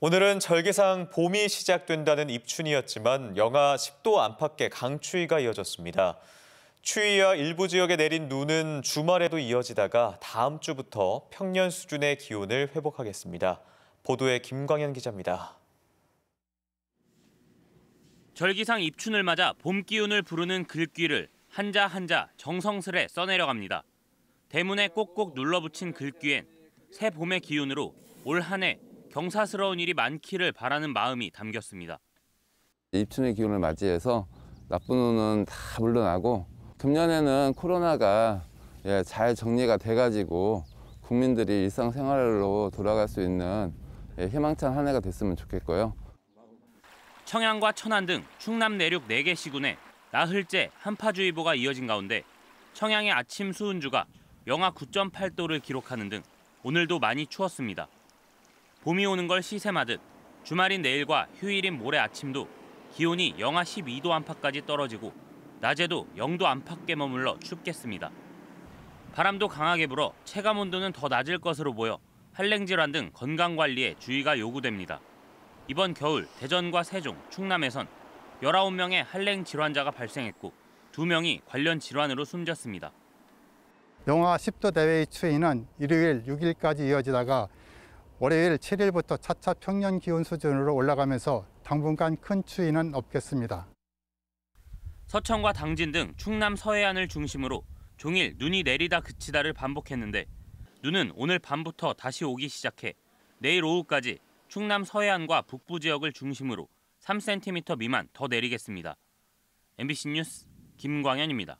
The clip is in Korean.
오늘은 절개상 봄이 시작된다는 입춘이었지만 영하 10도 안팎의 강추위가 이어졌습니다. 추위와 일부 지역에 내린 눈은 주말에도 이어지다가 다음 주부터 평년 수준의 기온을 회복하겠습니다. 보도에 김광현 기자입니다. 절기상 입춘을 맞아 봄 기운을 부르는 글귀를 한자 한자 정성스레 써내려갑니다. 대문에 꼭꼭 눌러붙인 글귀엔 새 봄의 기운으로 올 한해 경사스러운 일이 많기를 바라는 마음이 담겼습니다. 입춘의 기운을 맞이해서 나쁜 운은 다 물러나고 금년에는 코로나가 예, 잘 정리가 돼가지고 국민들이 일상생활로 돌아갈 수 있는 예, 희망찬 한 해가 됐으면 좋겠고요. 청양과 천안 등 충남 내륙 4개 시군에 나흘째 한파주의보가 이어진 가운데 청양의 아침 수은주가 영하 9.8도를 기록하는 등 오늘도 많이 추웠습니다. 봄이 오는 걸 시샘하듯 주말인 내일과 휴일인 모레 아침도 기온이 영하 12도 안팎까지 떨어지고 낮에도 0도 안팎에 머물러 춥겠습니다. 바람도 강하게 불어 체감 온도는 더 낮을 것으로 보여 한랭 질환 등 건강 관리에 주의가 요구됩니다. 이번 겨울 대전과 세종, 충남에선 19명의 한랭 질환자가 발생했고 2명이 관련 질환으로 숨졌습니다. 영하 10도 대외의 추위는 일요일 6일까지 이어지다가 월요일 7일부터 차차 평년 기온 수준으로 올라가면서 당분간 큰 추위는 없겠습니다. 서천과 당진 등 충남 서해안을 중심으로 종일 눈이 내리다 그치다를 반복했는데 눈은 오늘 밤부터 다시 오기 시작해 내일 오후까지 충남 서해안과 북부 지역을 중심으로 3cm 미만 더 내리겠습니다. MBC 뉴스 김광현입니다.